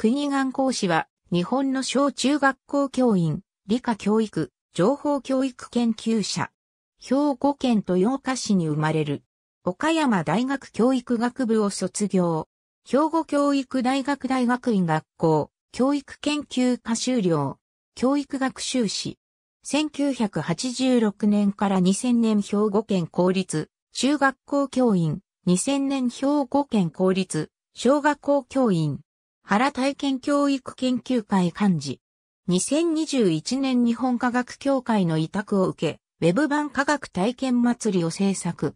国岩講師は、日本の小中学校教員、理科教育、情報教育研究者。兵庫県豊岡市に生まれる。岡山大学教育学部を卒業。兵庫教育大学大学院学校、教育研究科修了。教育学修士。1986年から2000年兵庫県公立、中学校教員、2000年兵庫県公立、小学校教員。原体験教育研究会幹事。2021年日本科学協会の委託を受け、ウェブ版科学体験祭りを制作。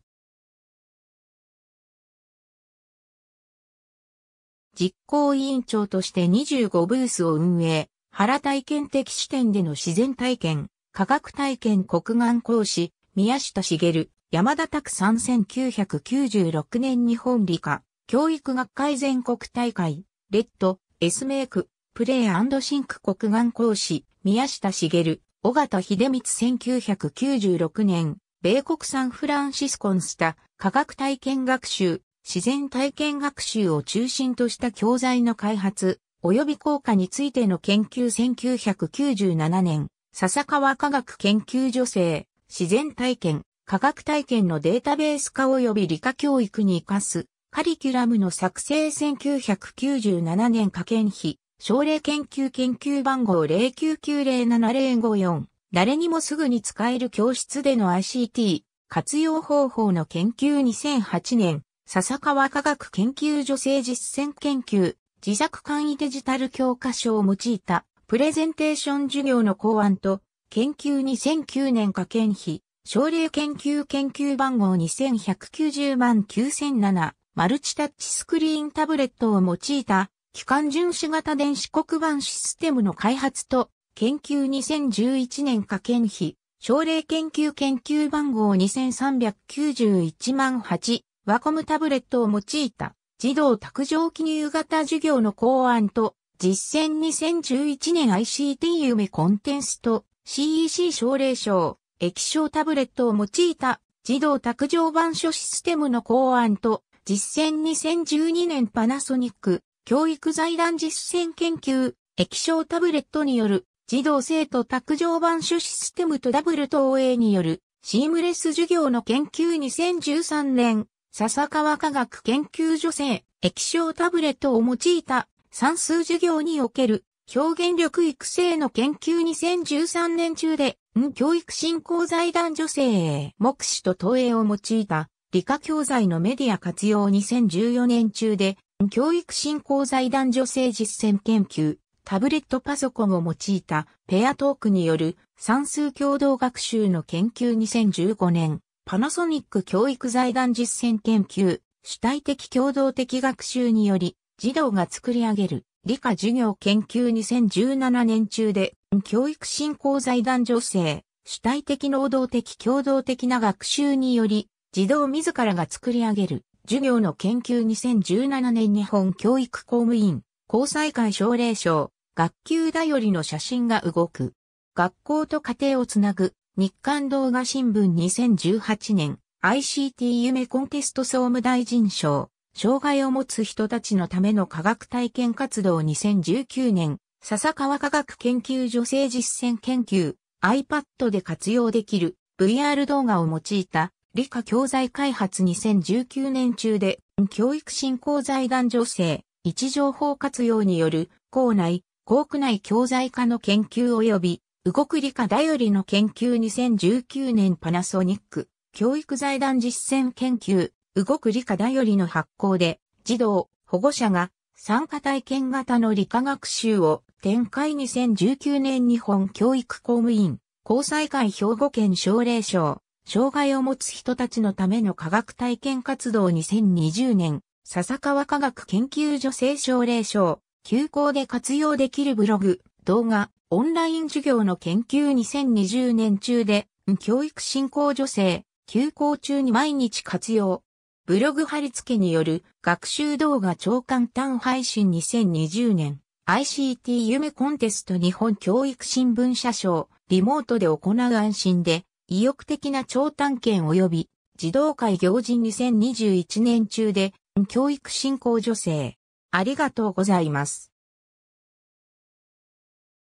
実行委員長として25ブースを運営、原体験的視点での自然体験、科学体験国眼講師、宮下茂、山田拓さん1996年日本理科、教育学会全国大会、レッド、エスメイク、プレイシンク国眼講師、宮下茂、尾形秀光1996年、米国サンフランシスコンスタ、科学体験学習、自然体験学習を中心とした教材の開発、及び効果についての研究1997年、笹川科学研究女性、自然体験、科学体験のデータベース化及び理科教育に活かす、カリキュラムの作成1997年科研費、奨励研究研究番号0990704。誰にもすぐに使える教室での ICT 活用方法の研究2008年、笹川科学研究助成実践研究、自作簡易デジタル教科書を用いたプレゼンテーション授業の考案と、研究2009年科研費、奨励研究研究番号2190万9007、マルチタッチスクリーンタブレットを用いた、機関巡視型電子黒板システムの開発と、研究2011年科研費、奨励研究研究番号2391万8、ワコムタブレットを用いた、児童卓上記入型授業の考案と、実践2011年 ICT 夢コンテンツと CEC 奨励賞、液晶タブレットを用いた児童卓上版書システムの考案と実践2012年パナソニック教育財団実践研究液晶タブレットによる児童生徒卓上版書システムとダブル投影によるシームレス授業の研究2013年笹川科学研究所成液晶タブレットを用いた算数授業における表現力育成の研究2013年中で、教育振興財団女性へ目視と投影を用いた理科教材のメディア活用2014年中で、教育振興財団女性実践研究、タブレットパソコンを用いたペアトークによる算数共同学習の研究2015年、パナソニック教育財団実践研究、主体的共同的学習により、児童が作り上げる理科授業研究2017年中で、教育振興財団女性、主体的能動的共同的な学習により、児童自らが作り上げる、授業の研究2017年日本教育公務員、交際会奨励賞、学級頼りの写真が動く。学校と家庭をつなぐ、日刊動画新聞2018年、ICT 夢コンテスト総務大臣賞、障害を持つ人たちのための科学体験活動2019年、笹川科学研究女性実践研究、iPad で活用できる VR 動画を用いた理科教材開発2019年中で、教育振興財団女性、位置情報活用による、校内、校区内教材化の研究及び、動く理科頼りの研究2019年パナソニック、教育財団実践研究、動く理科頼りの発行で、児童、保護者が、参加体験型の理科学習を展開2019年日本教育公務員、交際会兵庫県奨励賞。障害を持つ人たちのための科学体験活動2020年、笹川科学研究所青奨励賞、休校で活用できるブログ、動画、オンライン授業の研究2020年中で、教育振興助成、休校中に毎日活用。ブログ貼り付けによる学習動画超簡単配信2020年 ICT 夢コンテスト日本教育新聞社賞リモートで行う安心で意欲的な長探検及び児童会行事2021年中で教育振興助成。ありがとうございます。